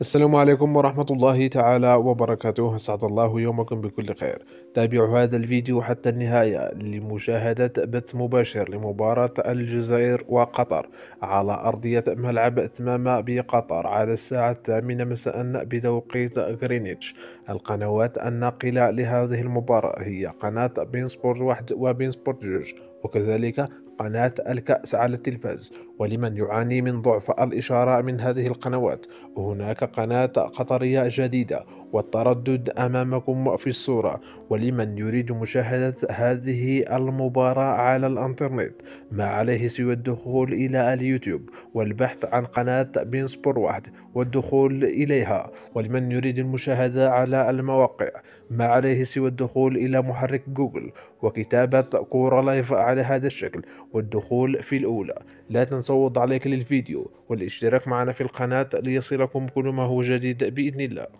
السلام عليكم ورحمة الله تعالى وبركاته أسعد الله يومكم بكل خير تابعوا هذا الفيديو حتى النهاية لمشاهدة بث مباشر لمباراة الجزائر وقطر على أرضية ملعب تماما بقطر على الساعة الثامنة مساء بتوقيت غرينيتش القنوات الناقلة لهذه المباراة هي قناة بين سبورت واحد وبين سبورت جوج وكذلك قناة الكأس على التلفاز ولمن يعاني من ضعف الإشارة من هذه القنوات هناك قناة قطرية جديدة والتردد أمامكم في الصورة ولمن يريد مشاهدة هذه المباراة على الانترنت ما عليه سوى الدخول إلى اليوتيوب والبحث عن قناة بين سبور واحد والدخول إليها ولمن يريد المشاهدة على المواقع ما عليه سوى الدخول إلى محرك جوجل وكتابة كورة لايف على هذا الشكل والدخول في الأولى لا تنسوا وضع لايك للفيديو والاشتراك معنا في القناة ليصلكم كل ما هو جديد بإذن الله